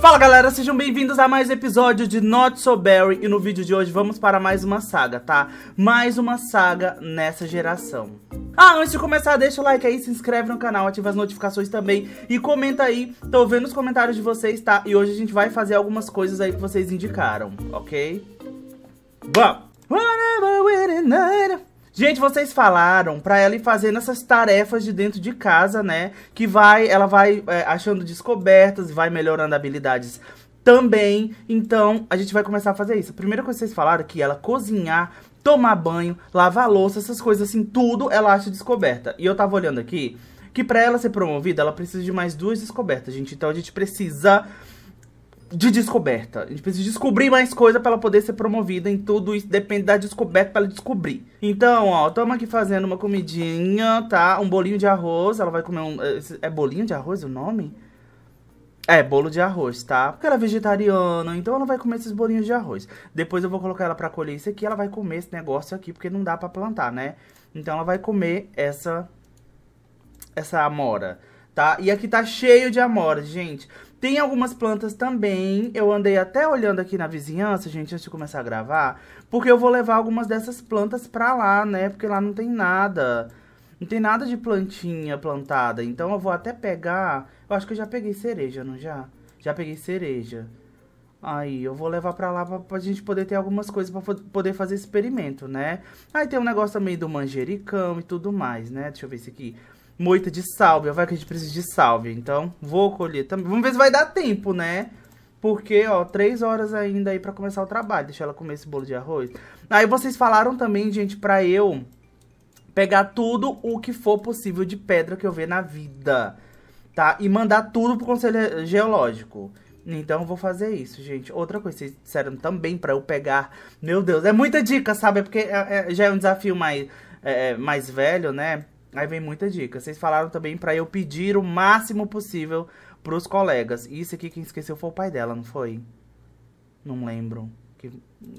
Fala galera, sejam bem-vindos a mais um episódio de Not So Berry e no vídeo de hoje vamos para mais uma saga, tá? Mais uma saga nessa geração. Ah, antes de começar, deixa o like aí, se inscreve no canal, ativa as notificações também e comenta aí, tô vendo os comentários de vocês, tá? E hoje a gente vai fazer algumas coisas aí que vocês indicaram, ok? Vamos! Gente, vocês falaram pra ela ir fazendo essas tarefas de dentro de casa, né? Que vai, ela vai é, achando descobertas, vai melhorando habilidades também. Então, a gente vai começar a fazer isso. A primeira coisa que vocês falaram é que ela cozinhar, tomar banho, lavar louça, essas coisas assim, tudo ela acha descoberta. E eu tava olhando aqui que pra ela ser promovida, ela precisa de mais duas descobertas, gente. Então a gente precisa de descoberta. A gente precisa descobrir mais coisa para ela poder ser promovida. Em tudo isso depende da descoberta para ela descobrir. Então, ó, estamos aqui fazendo uma comidinha, tá? Um bolinho de arroz. Ela vai comer um. Eh, é bolinho de arroz o nome? É, bolo de arroz, tá? Porque ela é vegetariana, então ela vai comer esses bolinhos de arroz. Depois eu vou colocar ela pra colher isso aqui, ela vai comer esse negócio aqui, porque não dá pra plantar, né? Então ela vai comer essa... Essa amora, tá? E aqui tá cheio de amora, gente. Tem algumas plantas também. Eu andei até olhando aqui na vizinhança, gente, antes de começar a gravar. Porque eu vou levar algumas dessas plantas pra lá, né? Porque lá não tem nada. Não tem nada de plantinha plantada. Então eu vou até pegar... Eu acho que eu já peguei cereja, não já? Já peguei cereja. Aí, eu vou levar pra lá pra, pra gente poder ter algumas coisas pra poder fazer experimento, né? Aí tem um negócio também do manjericão e tudo mais, né? Deixa eu ver isso aqui moita de salve. Vai que a gente precisa de salve. Então, vou colher também. Vamos ver se vai dar tempo, né? Porque, ó, três horas ainda aí pra começar o trabalho. Deixa ela comer esse bolo de arroz. Aí vocês falaram também, gente, pra eu pegar tudo o que for possível de pedra que eu ver na vida, tá? E mandar tudo pro Conselho Geológico. Então, eu vou fazer isso, gente. Outra coisa, vocês disseram também pra eu pegar... Meu Deus, é muita dica, sabe? É porque é, é, já é um desafio mais, é, é mais velho, né? Aí vem muita dica. Vocês falaram também para eu pedir o máximo possível pros colegas. Isso aqui quem esqueceu foi o pai dela, não foi? Não lembro.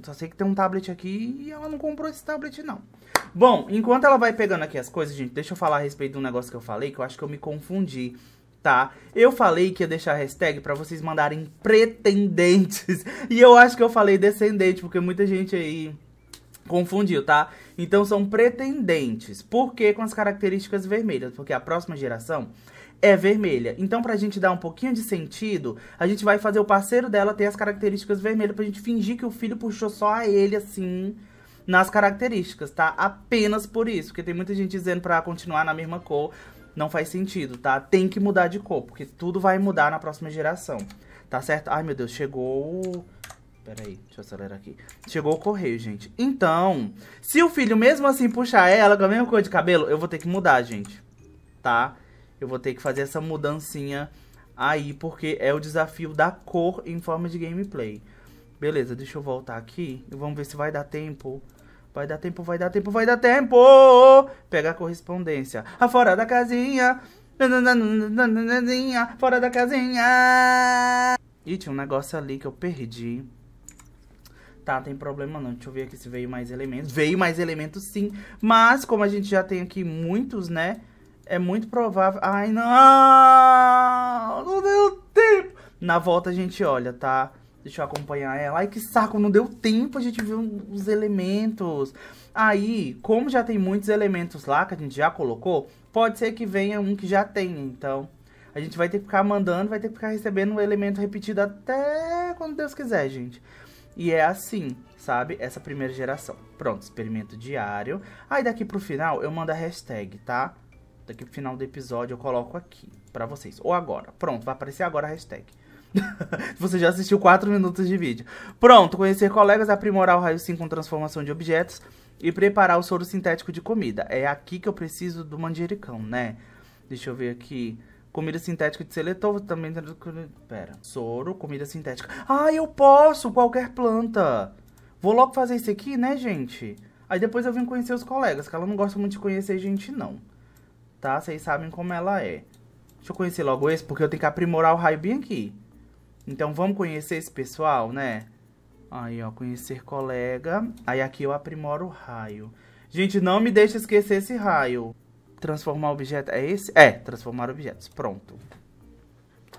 Só sei que tem um tablet aqui e ela não comprou esse tablet, não. Bom, enquanto ela vai pegando aqui as coisas, gente, deixa eu falar a respeito de um negócio que eu falei, que eu acho que eu me confundi, tá? Eu falei que ia deixar a hashtag pra vocês mandarem pretendentes. E eu acho que eu falei descendente, porque muita gente aí Confundiu, tá? Então são pretendentes. Por que com as características vermelhas? Porque a próxima geração é vermelha. Então, pra gente dar um pouquinho de sentido, a gente vai fazer o parceiro dela ter as características vermelhas pra gente fingir que o filho puxou só a ele, assim, nas características, tá? Apenas por isso, porque tem muita gente dizendo pra continuar na mesma cor, não faz sentido, tá? Tem que mudar de cor, porque tudo vai mudar na próxima geração, tá certo? Ai, meu Deus, chegou Peraí, deixa eu acelerar aqui. Chegou o correio, gente. Então, se o filho mesmo assim puxar ela com a mesma cor de cabelo, eu vou ter que mudar, gente. Tá? Eu vou ter que fazer essa mudancinha aí, porque é o desafio da cor em forma de gameplay. Beleza, deixa eu voltar aqui e vamos ver se vai dar tempo. Vai dar tempo, vai dar tempo, vai dar tempo! Pegar a correspondência. Ah, fora da casinha! Fora da casinha! Ih, tinha um negócio ali que eu perdi. Tá, tem problema não. Deixa eu ver aqui se veio mais elementos. Veio mais elementos sim, mas como a gente já tem aqui muitos, né? É muito provável... Ai, não! Não deu tempo! Na volta a gente olha, tá? Deixa eu acompanhar ela. Ai, que saco, não deu tempo a gente ver os elementos. Aí, como já tem muitos elementos lá que a gente já colocou, pode ser que venha um que já tem então... A gente vai ter que ficar mandando, vai ter que ficar recebendo um elemento repetido até quando Deus quiser, gente. E é assim, sabe? Essa primeira geração. Pronto, experimento diário. Aí daqui pro final eu mando a hashtag, tá? Daqui pro final do episódio eu coloco aqui pra vocês. Ou agora. Pronto, vai aparecer agora a hashtag. Você já assistiu 4 minutos de vídeo. Pronto, conhecer colegas, aprimorar o raio 5 com transformação de objetos e preparar o soro sintético de comida. É aqui que eu preciso do manjericão, né? Deixa eu ver aqui. Comida sintética de seletor, também... Pera. Soro, comida sintética. Ah, eu posso! Qualquer planta! Vou logo fazer isso aqui, né, gente? Aí depois eu vim conhecer os colegas, que ela não gosta muito de conhecer gente, não. Tá? Vocês sabem como ela é. Deixa eu conhecer logo esse, porque eu tenho que aprimorar o raio bem aqui. Então vamos conhecer esse pessoal, né? Aí, ó, conhecer colega. Aí aqui eu aprimoro o raio. Gente, não me deixe esquecer esse raio. Transformar objetos É esse? É, transformar objetos. Pronto.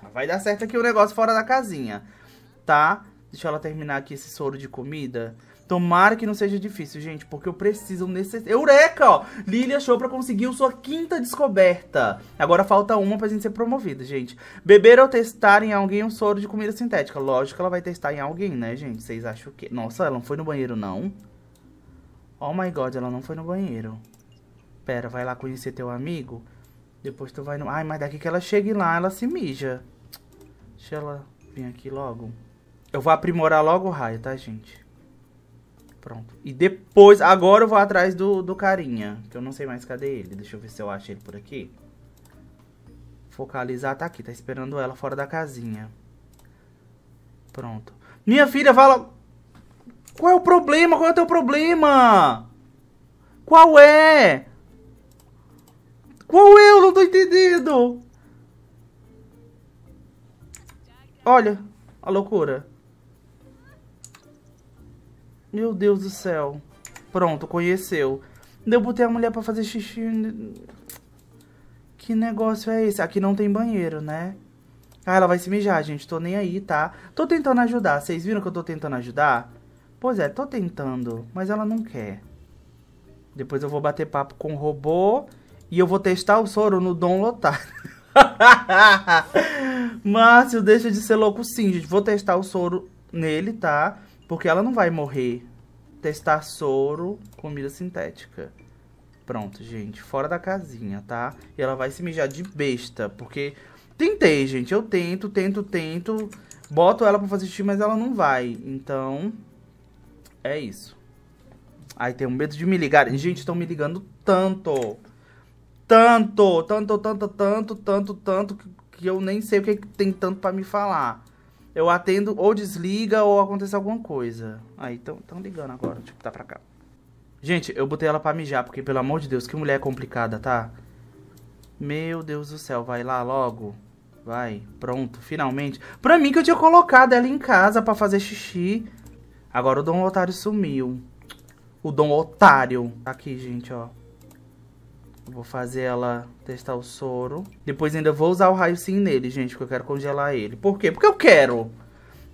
Ah, vai dar certo aqui o um negócio fora da casinha. Tá? Deixa ela terminar aqui esse soro de comida. Tomara que não seja difícil, gente, porque eu preciso nesse... Eureka, ó! Lily achou pra conseguir sua quinta descoberta. Agora falta uma pra gente ser promovida, gente. Beber ou testar em alguém um soro de comida sintética. Lógico que ela vai testar em alguém, né, gente? Vocês acham o que... Nossa, ela não foi no banheiro, não? Oh my god, ela não foi no banheiro. Pera, vai lá conhecer teu amigo. Depois tu vai no. Ai, mas daqui que ela chegue lá, ela se mija. Deixa ela vir aqui logo. Eu vou aprimorar logo o raio, tá, gente? Pronto. E depois, agora eu vou atrás do, do carinha. Que eu não sei mais cadê ele. Deixa eu ver se eu acho ele por aqui. Focalizar, tá aqui. Tá esperando ela fora da casinha. Pronto. Minha filha, fala... Qual é o problema? Qual é o teu problema? Qual é? Qual eu? Não tô entendendo. Olha a loucura. Meu Deus do céu. Pronto, conheceu. Eu botei a mulher pra fazer xixi. Que negócio é esse? Aqui não tem banheiro, né? Ah, ela vai se mijar, gente. Tô nem aí, tá? Tô tentando ajudar. Vocês viram que eu tô tentando ajudar? Pois é, tô tentando. Mas ela não quer. Depois eu vou bater papo com o robô. E eu vou testar o soro no Dom Lotário. Márcio, deixa de ser louco sim, gente. Vou testar o soro nele, tá? Porque ela não vai morrer. Testar soro, comida sintética. Pronto, gente. Fora da casinha, tá? E ela vai se mijar de besta, porque... Tentei, gente. Eu tento, tento, tento. Boto ela pra fazer xixi, mas ela não vai. Então, é isso. Ai, tenho medo de me ligarem. Gente, estão me ligando tanto tanto, tanto, tanto, tanto, tanto, tanto, que, que eu nem sei o que tem tanto para me falar. Eu atendo ou desliga ou acontece alguma coisa. Aí tão ligando agora, tipo, tá pra cá. Gente, eu botei ela pra mijar, porque pelo amor de Deus, que mulher complicada, tá? Meu Deus do céu, vai lá logo. Vai, pronto, finalmente. Pra mim que eu tinha colocado ela em casa pra fazer xixi. Agora o Dom Otário sumiu. O Dom Otário. Tá aqui, gente, ó. Vou fazer ela testar o soro. Depois ainda vou usar o raio sim nele, gente, porque eu quero congelar ele. Por quê? Porque eu quero!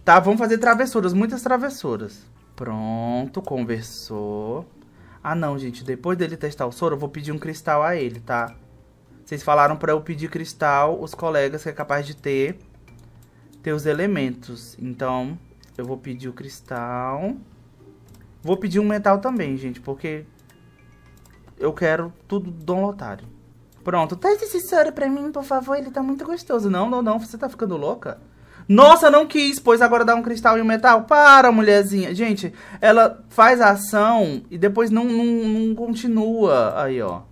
Tá, vamos fazer travessuras, muitas travessuras. Pronto, conversou. Ah, não, gente, depois dele testar o soro, eu vou pedir um cristal a ele, tá? Vocês falaram pra eu pedir cristal, os colegas que é capaz de ter, ter os elementos. Então, eu vou pedir o cristal. Vou pedir um metal também, gente, porque eu quero tudo Dom Lotário. Pronto, teste esse soro pra mim, por favor, ele tá muito gostoso. Não, não, não, você tá ficando louca? Nossa, não quis, pois agora dá um cristal e um metal. Para, mulherzinha. Gente, ela faz a ação e depois não, não, não continua. Aí, ó.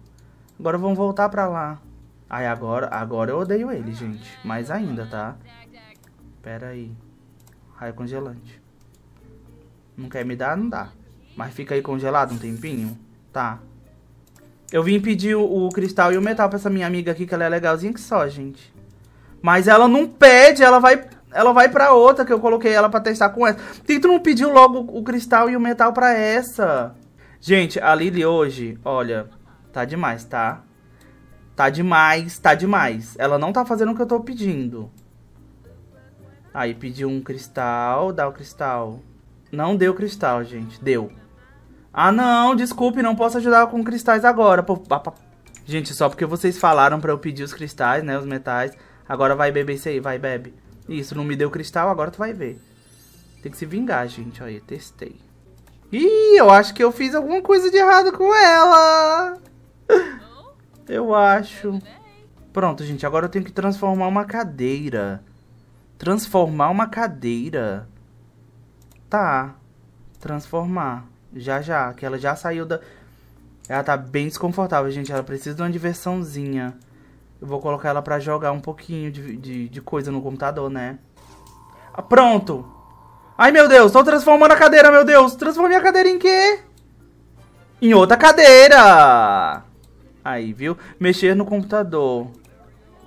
Agora vamos voltar pra lá. Aí, agora, agora eu odeio ele, gente. Mais ainda, tá? Pera aí. Raio congelante. Não quer me dar? Não dá. Mas fica aí congelado um tempinho? Tá. Eu vim pedir o, o cristal e o metal pra essa minha amiga aqui, que ela é legalzinha que só, gente. Mas ela não pede, ela vai ela vai para outra que eu coloquei ela para testar com essa. Por que tu não pediu logo o cristal e o metal para essa? Gente, a Lily hoje, olha, tá demais, tá? Tá demais, tá demais. Ela não tá fazendo o que eu tô pedindo. Aí pediu um cristal, dá o cristal. Não deu cristal, gente, deu. Ah, não, desculpe, não posso ajudar com cristais agora. Pô, gente, só porque vocês falaram para eu pedir os cristais, né, os metais. Agora vai beber isso aí, vai, bebe. Isso, não me deu cristal, agora tu vai ver. Tem que se vingar, gente, olha, testei. Ih, eu acho que eu fiz alguma coisa de errado com ela. Eu acho. Pronto, gente, agora eu tenho que transformar uma cadeira. Transformar uma cadeira. Tá. Transformar. Já já, que ela já saiu da... Ela tá bem desconfortável, gente. Ela precisa de uma diversãozinha. Eu vou colocar ela pra jogar um pouquinho de, de, de coisa no computador, né? Ah, pronto! Ai, meu Deus! Tô transformando a cadeira, meu Deus! Transformei a cadeira em quê? Em outra cadeira! Aí, viu? Mexer no computador.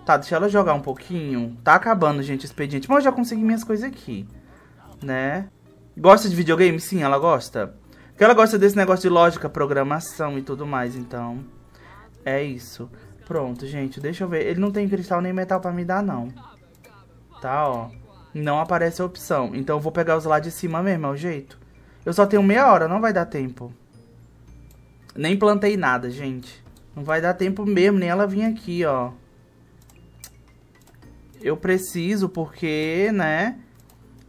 Tá, deixa ela jogar um pouquinho. Tá acabando, gente, o expediente. Mas eu já consegui minhas coisas aqui, né? Gosta de videogame? Sim, ela gosta. Porque ela gosta desse negócio de lógica, programação e tudo mais, então. É isso. Pronto, gente, deixa eu ver. Ele não tem cristal nem metal pra me dar, não. Tá, ó. Não aparece a opção. Então eu vou pegar os lá de cima mesmo, é o jeito. Eu só tenho meia hora, não vai dar tempo. Nem plantei nada, gente. Não vai dar tempo mesmo, nem ela vir aqui, ó. Eu preciso porque, né...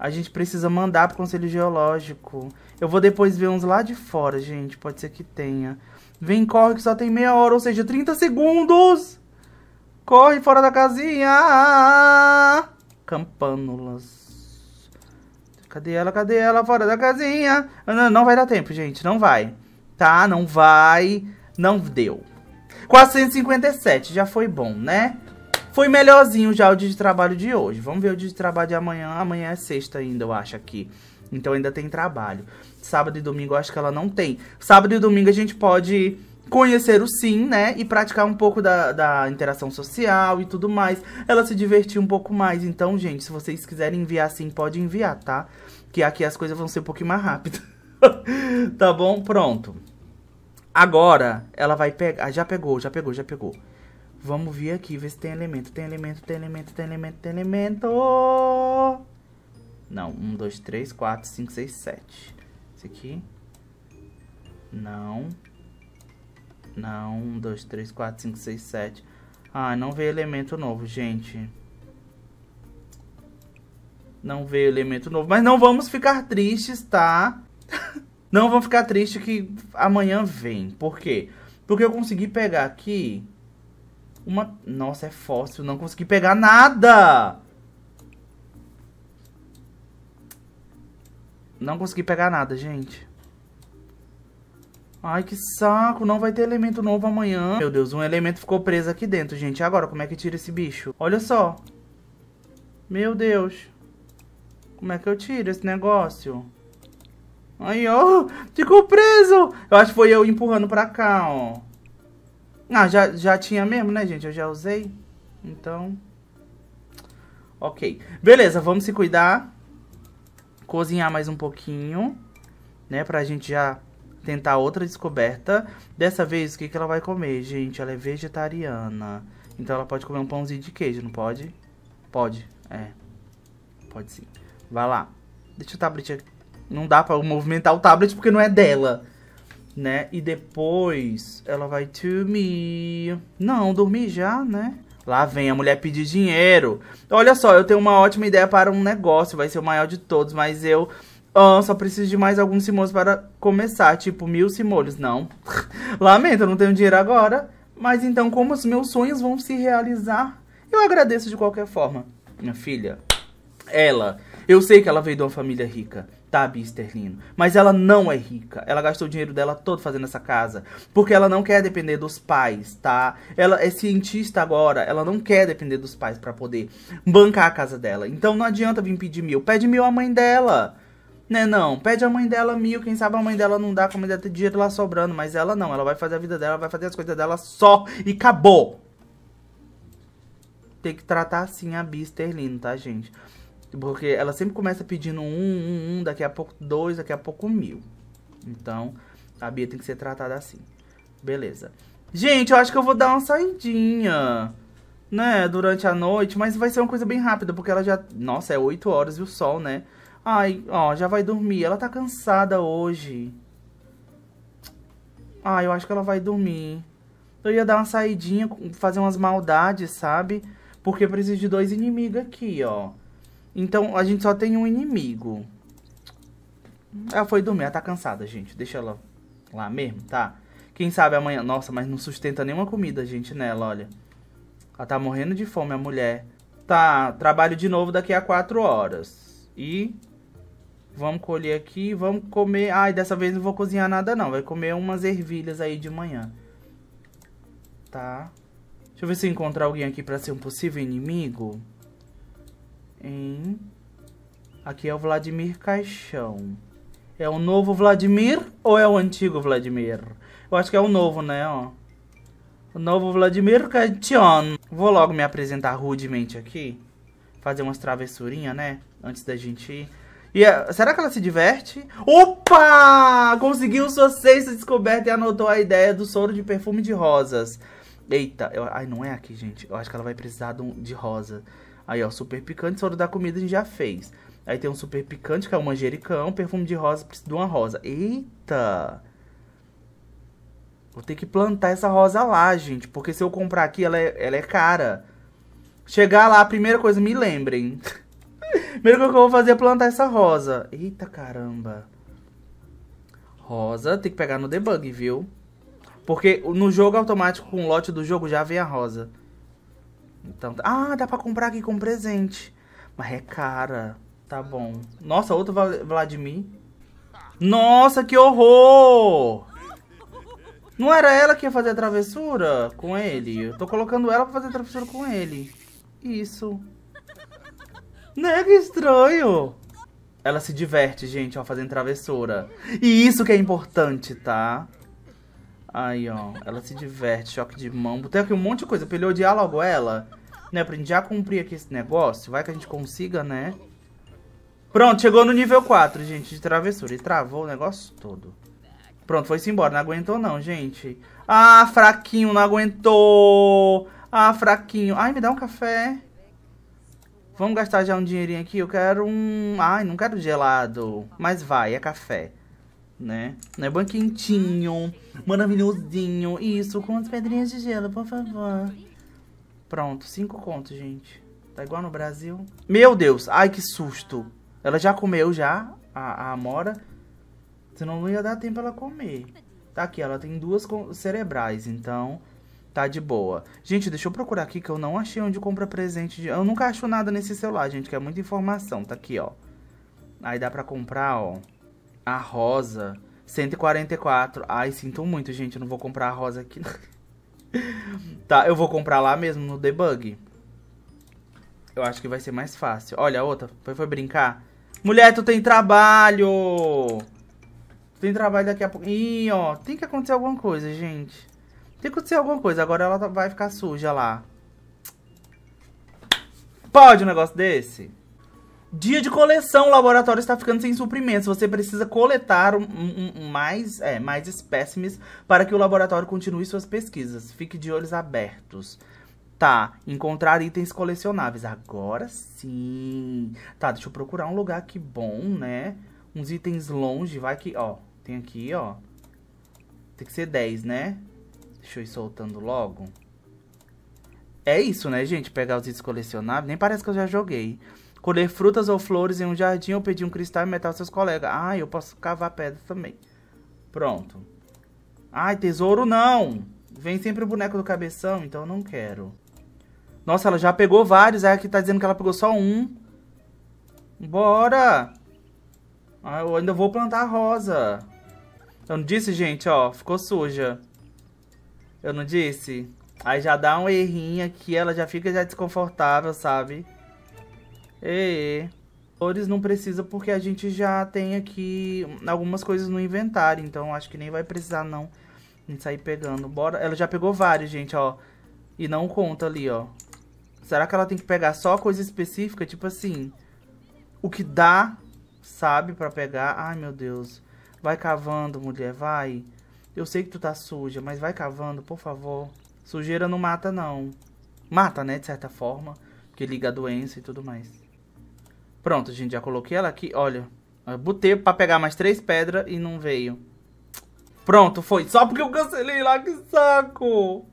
A gente precisa mandar pro Conselho Geológico. Eu vou depois ver uns lá de fora, gente. Pode ser que tenha. Vem, corre, que só tem meia hora, ou seja, 30 segundos! Corre fora da casinha! Campânulas. Cadê ela? Cadê ela? Fora da casinha! Não, não vai dar tempo, gente. Não vai. Tá? Não vai. Não deu. 457. Já foi bom, né? Foi melhorzinho já o dia de trabalho de hoje. Vamos ver o dia de trabalho de amanhã. Amanhã é sexta ainda, eu acho, aqui. Então ainda tem trabalho. Sábado e domingo eu acho que ela não tem. Sábado e domingo a gente pode conhecer o sim, né? E praticar um pouco da, da interação social e tudo mais. Ela se divertir um pouco mais. Então, gente, se vocês quiserem enviar sim, pode enviar, tá? Que aqui as coisas vão ser um pouquinho mais rápido. tá bom? Pronto. Agora, ela vai pegar... Ah, já pegou, já pegou, já pegou. Vamos vir aqui, ver se tem elemento. Tem elemento, tem elemento, tem elemento, tem elemento. Não, 1, 2, 3, 4, 5, 6, 7. Esse aqui. Não. Não, 1, 2, 3, 4, 5, 6, 7. Ah, não veio elemento novo, gente. Não veio elemento novo. Mas não vamos ficar tristes, tá? não vamos ficar tristes que amanhã vem. Por quê? Porque eu consegui pegar aqui uma... Nossa, é fóssil. Não consegui pegar nada! Não consegui pegar nada, gente. Ai, que saco. Não vai ter elemento novo amanhã. Meu Deus, um elemento ficou preso aqui dentro, gente. Agora, como é que tira esse bicho? Olha só. Meu Deus. Como é que eu tiro esse negócio? Aí, ó. Ficou preso. Eu acho que foi eu empurrando pra cá, ó. Ah, já, já tinha mesmo, né, gente? Eu já usei. Então. Ok. Beleza, vamos se cuidar. Cozinhar mais um pouquinho. Né? Pra gente já tentar outra descoberta. Dessa vez, o que, que ela vai comer, gente? Ela é vegetariana. Então ela pode comer um pãozinho de queijo, não pode? Pode, é. Pode sim. Vai lá. Deixa o tablet aqui. Não dá pra movimentar o tablet porque não é dela né? E depois ela vai to me. Não, dormir já, né? Lá vem a mulher pedir dinheiro. Olha só, eu tenho uma ótima ideia para um negócio, vai ser o maior de todos, mas eu oh, só preciso de mais alguns simolhos para começar, tipo mil simolhos. Não, lamento, eu não tenho dinheiro agora. Mas então, como os meus sonhos vão se realizar, eu agradeço de qualquer forma. Minha filha, ela, eu sei que ela veio de uma família rica tá, bisterlino, mas ela não é rica. Ela gastou o dinheiro dela todo fazendo essa casa, porque ela não quer depender dos pais, tá? Ela é cientista agora, ela não quer depender dos pais para poder bancar a casa dela. Então não adianta vir pedir mil, pede mil à mãe dela. Né, não, pede a mãe dela mil, quem sabe a mãe dela não dá, como ainda ter dinheiro lá sobrando, mas ela não, ela vai fazer a vida dela, vai fazer as coisas dela só e acabou. Tem que tratar assim a bisterlino, tá, gente? Porque ela sempre começa pedindo um, um, um, daqui a pouco dois, daqui a pouco mil. Então, a Bia tem que ser tratada assim. Beleza. Gente, eu acho que eu vou dar uma saidinha, né, durante a noite. Mas vai ser uma coisa bem rápida, porque ela já... Nossa, é oito horas e o sol, né? Ai, ó, já vai dormir. Ela tá cansada hoje. Ai, eu acho que ela vai dormir. Eu ia dar uma saidinha, fazer umas maldades, sabe? Porque eu preciso de dois inimigos aqui, ó. Então, a gente só tem um inimigo. Ela ah, foi dormir, ela tá cansada, gente. Deixa ela lá mesmo, tá? Quem sabe amanhã... Nossa, mas não sustenta nenhuma comida, gente, nela, olha. Ela tá morrendo de fome, a mulher. Tá, trabalho de novo daqui a quatro horas. E... Vamos colher aqui, vamos comer... Ai, dessa vez não vou cozinhar nada, não. Vai comer umas ervilhas aí de manhã. Tá. Deixa eu ver se eu encontro alguém aqui pra ser um possível inimigo em. Aqui é o Vladimir Caixão. É o novo Vladimir ou é o antigo Vladimir? Eu acho que é o novo, né? Ó. O novo Vladimir Caixão. Vou logo me apresentar rudemente aqui. Fazer umas travessurinhas, né? Antes da gente ir. E a... É, será que ela se diverte? Opa! Conseguiu sua sexta descoberta e anotou a ideia do soro de perfume de rosas. Eita, eu, ai, não é aqui, gente. Eu acho que ela vai precisar de, um, de rosa. Aí, ó, super picante, soro da comida a gente já fez. Aí tem um super picante, que é o um manjericão, perfume de rosa, precisa de uma rosa. Eita! Vou ter que plantar essa rosa lá, gente, porque se eu comprar aqui, ela é, ela é cara. Chegar lá, a primeira coisa, me lembrem. primeira coisa que eu vou fazer é plantar essa rosa. Eita, caramba. Rosa, tem que pegar no debug, viu? Porque no jogo automático, com o lote do jogo, já vem a rosa. Então, tá- ah, dá pra comprar aqui com presente. Mas é cara. Tá bom. Nossa, outro Vladimir. Nossa, que horror! Não era ela que ia fazer a travessura com ele? Eu tô colocando ela pra fazer a travessura com ele. Isso. Né, que estranho. Ela se diverte, gente, ao fazer travessura. E isso que é importante, tá? Aí, ó, ela se diverte, choque de mão. Botei aqui um monte de coisa, pra ele odiar logo ela. Né, pra gente já cumprir aqui esse negócio. Vai que a gente consiga, né? Pronto, chegou no nível 4, gente, de travessura. E travou o negócio todo. Pronto, foi-se embora. Não aguentou não, gente. Ah, fraquinho, não aguentou. Ah, fraquinho. Ai, me dá um café. Vamos gastar já um dinheirinho aqui. Eu quero um... Ai, não quero gelado. Mas vai, é café né? Né, bom é quentinho, maravilhosinho. Isso, com as pedrinhas de gelo, por favor. Pronto, cinco contos, gente. Tá igual no Brasil. Meu Deus, ai que susto. Ela já comeu já, a, a Amora. Senão não ia dar tempo ela comer. Tá aqui, ela tem duas cerebrais, então tá de boa. Gente, deixa eu procurar aqui que eu não achei onde compra presente. De... Eu nunca acho nada nesse celular, gente, que é muita informação. Tá aqui, ó. Aí dá pra comprar, ó. A rosa. 144. Ai, sinto muito, gente. Eu não vou comprar a rosa aqui. tá, eu vou comprar lá mesmo no debug. Eu acho que vai ser mais fácil. Olha, a outra. Foi, foi brincar. Mulher, tu tem trabalho! Tem trabalho daqui a pouco. Ih, ó. Tem que acontecer alguma coisa, gente. Tem que acontecer alguma coisa. Agora ela tá, vai ficar suja lá. Pode um negócio desse? Dia de coleção, o laboratório está ficando sem suprimentos. Você precisa coletar um, um, mais, é, mais espécimes para que o laboratório continue suas pesquisas. Fique de olhos abertos. Tá, encontrar itens colecionáveis. Agora sim. Tá, deixa eu procurar um lugar que bom, né? Uns itens longe, vai que... Ó, tem aqui, ó. Tem que ser 10, né? Deixa eu ir soltando logo. É isso, né, gente? Pegar os itens colecionáveis. Nem parece que eu já joguei. Colher frutas ou flores em um jardim ou pedir um cristal e metal aos seus colegas. Ah, eu posso cavar pedra também. Pronto. Ai, tesouro não! Vem sempre o boneco do cabeção, então não quero. Nossa, ela já pegou vários. Aí é aqui tá dizendo que ela pegou só um. Bora! Ah, eu ainda vou plantar rosa. Eu não disse, gente, ó. Ficou suja. Eu não disse? Aí já dá um errinho aqui, ela já fica já desconfortável, sabe? E flores não precisa porque a gente já tem aqui algumas coisas no inventário, então acho que nem vai precisar não a gente sair pegando. Bora, ela já pegou vários, gente, ó. E não conta ali, ó. Será que ela tem que pegar só coisa específica, tipo assim, o que dá, sabe, para pegar? Ai, meu Deus. Vai cavando, mulher, vai. Eu sei que tu tá suja, mas vai cavando, por favor. Sujeira não mata, não. Mata, né, de certa forma. Porque liga a doença e tudo mais. Pronto, gente, já coloquei ela aqui. Olha, eu botei pra pegar mais três pedras e não veio. Pronto, foi. Só porque eu cancelei lá, que saco.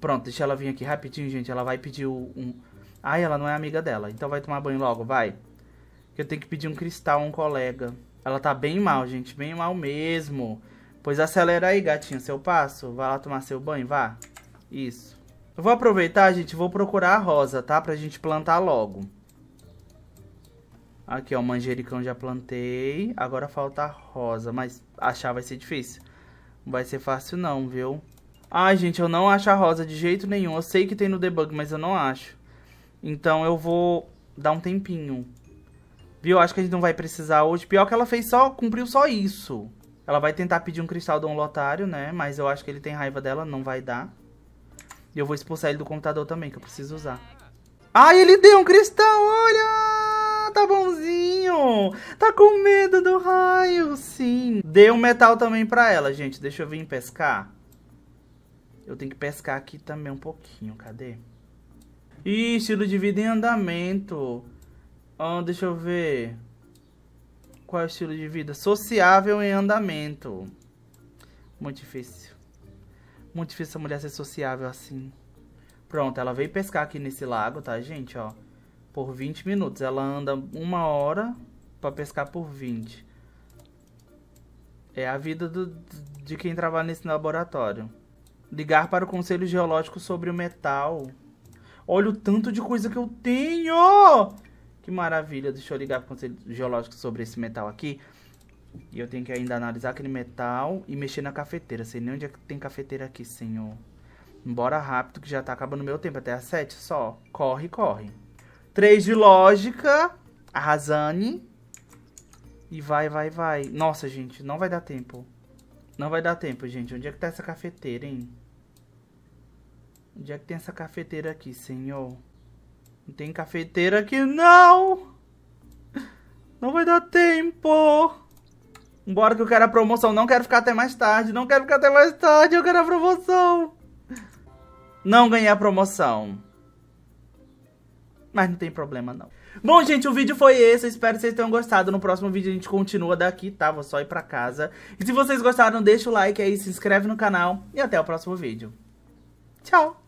Pronto, deixa ela vir aqui rapidinho, gente. Ela vai pedir um... Ai, ela não é amiga dela. Então vai tomar banho logo, vai. Que eu tenho que pedir um cristal a um colega. Ela tá bem mal, gente. Bem mal mesmo. Pois acelera aí, gatinha, seu passo. Vai lá tomar seu banho, vá. Isso. Eu vou aproveitar, gente, vou procurar a rosa, tá? Pra gente plantar logo. Aqui, ó, manjericão já plantei. Agora falta rosa, mas achar vai ser difícil. Não vai ser fácil não, viu? Ai, gente, eu não acho a rosa de jeito nenhum. Eu sei que tem no debug, mas eu não acho. Então eu vou dar um tempinho. Viu? Acho que a gente não vai precisar hoje. Pior que ela fez só, cumpriu só isso. Ela vai tentar pedir um cristal do um lotário, né? Mas eu acho que ele tem raiva dela, não vai dar. E eu vou expulsar ele do computador também, que eu preciso usar. Ai, ele deu um cristal, olha! Tá com medo do raio, sim. Dei um metal também pra ela, gente. Deixa eu vir pescar. Eu tenho que pescar aqui também um pouquinho, cadê? Ih, estilo de vida em andamento. deixa eu ver. Qual é o estilo de vida? Sociável em andamento. Muito difícil. Muito difícil essa mulher ser sociável assim. Pronto, ela veio pescar aqui nesse lago, tá, gente? Ó, por 20 minutos. Ela anda uma hora para pescar por 20. É a vida do, de quem trabalha nesse laboratório. Ligar para o Conselho Geológico sobre o metal. Olha o tanto de coisa que eu tenho! Que maravilha. Deixa eu ligar para o Conselho Geológico sobre esse metal aqui. E eu tenho que ainda analisar aquele metal e mexer na cafeteira. Sei nem onde é que tem cafeteira aqui, senhor. Embora rápido, que já tá acabando meu tempo. Até às 7 só. Corre, corre. 3 de lógica. Arrasane. E vai, vai, vai. Nossa, gente, não vai dar tempo. Não vai dar tempo, gente. Onde é que tá essa cafeteira, hein? Onde é que tem essa cafeteira aqui, senhor? Não tem cafeteira aqui, não! Não vai dar tempo! Embora que eu quero a promoção. Não quero ficar até mais tarde. Não quero ficar até mais tarde. Eu quero a promoção. Não ganhei a promoção. Mas não tem problema, não. Bom, gente, o vídeo foi esse. Eu espero que vocês tenham gostado. No próximo vídeo a gente continua daqui, tá? Vou só ir pra casa. E se vocês gostaram, deixa o like aí, se inscreve no canal. E até o próximo vídeo. Tchau!